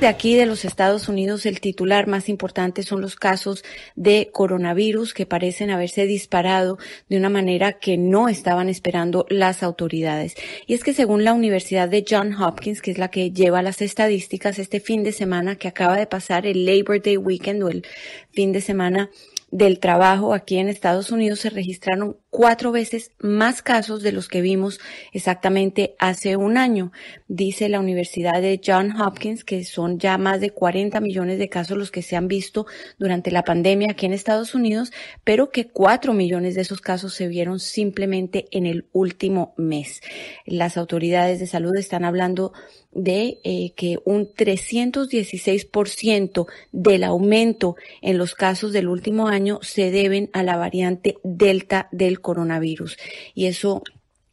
De aquí de los Estados Unidos, el titular más importante son los casos de coronavirus que parecen haberse disparado de una manera que no estaban esperando las autoridades. Y es que según la Universidad de John Hopkins, que es la que lleva las estadísticas, este fin de semana que acaba de pasar, el Labor Day Weekend o el fin de semana del trabajo aquí en Estados Unidos, se registraron cuatro veces más casos de los que vimos exactamente hace un año. Dice la Universidad de Johns Hopkins que son ya más de 40 millones de casos los que se han visto durante la pandemia aquí en Estados Unidos, pero que cuatro millones de esos casos se vieron simplemente en el último mes. Las autoridades de salud están hablando de eh, que un 316% del aumento en los casos del último año se deben a la variante Delta del coronavirus. Y eso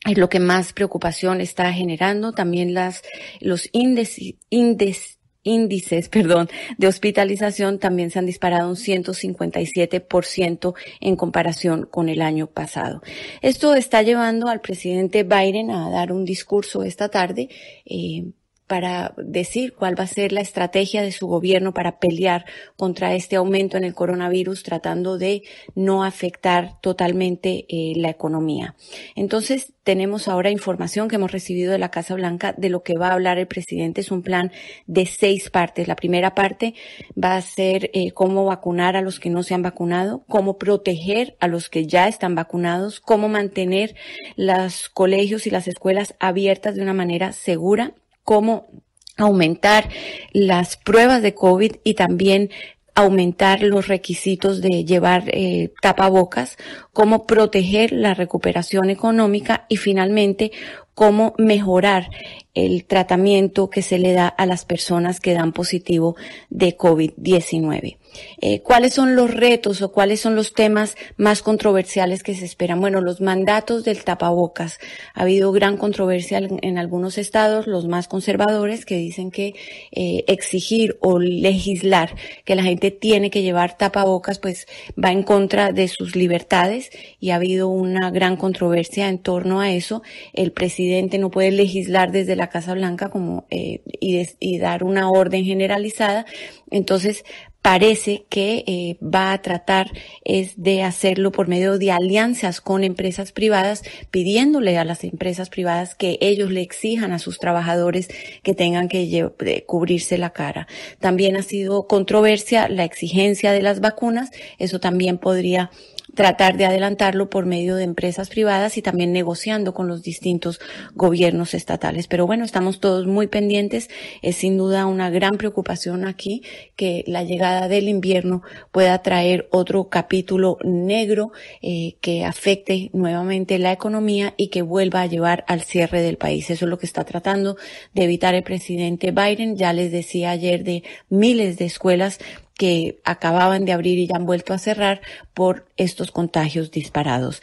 es lo que más preocupación está generando. También las, los índices, índices índices, perdón, de hospitalización también se han disparado un 157% en comparación con el año pasado. Esto está llevando al presidente Biden a dar un discurso esta tarde eh, para decir cuál va a ser la estrategia de su gobierno para pelear contra este aumento en el coronavirus, tratando de no afectar totalmente eh, la economía. Entonces, tenemos ahora información que hemos recibido de la Casa Blanca de lo que va a hablar el presidente. Es un plan de seis partes. La primera parte va a ser eh, cómo vacunar a los que no se han vacunado, cómo proteger a los que ya están vacunados, cómo mantener los colegios y las escuelas abiertas de una manera segura cómo aumentar las pruebas de COVID y también aumentar los requisitos de llevar eh, tapabocas, cómo proteger la recuperación económica y finalmente cómo mejorar el tratamiento que se le da a las personas que dan positivo de COVID-19. Eh, ¿Cuáles son los retos o cuáles son los temas más controversiales que se esperan? Bueno, los mandatos del tapabocas. Ha habido gran controversia en, algunos estados, los más conservadores, que dicen que eh, exigir o legislar que la gente tiene que llevar tapabocas, pues va en contra de sus libertades y ha habido una gran controversia en torno a eso. El presidente no puede legislar desde la Casa Blanca como, eh, y, dar una orden generalizada. Entonces, parece que eh, va a tratar es de hacerlo por medio de alianzas con empresas privadas, pidiéndole a las empresas privadas que ellos le exijan a sus trabajadores que tengan que cubrirse la cara. También ha sido controversia la exigencia de las vacunas, eso también podría tratar de adelantarlo por medio de empresas privadas y también negociando con los distintos gobiernos estatales. Pero bueno, estamos todos muy pendientes. Es sin duda una gran preocupación aquí que la llegada del invierno pueda traer otro capítulo negro eh, que afecte nuevamente la economía y que vuelva a llevar al cierre del país. Eso es lo que está tratando de evitar el presidente Biden. Ya les decía ayer de miles de escuelas que acababan de abrir y ya han vuelto a cerrar por estos contagios disparados.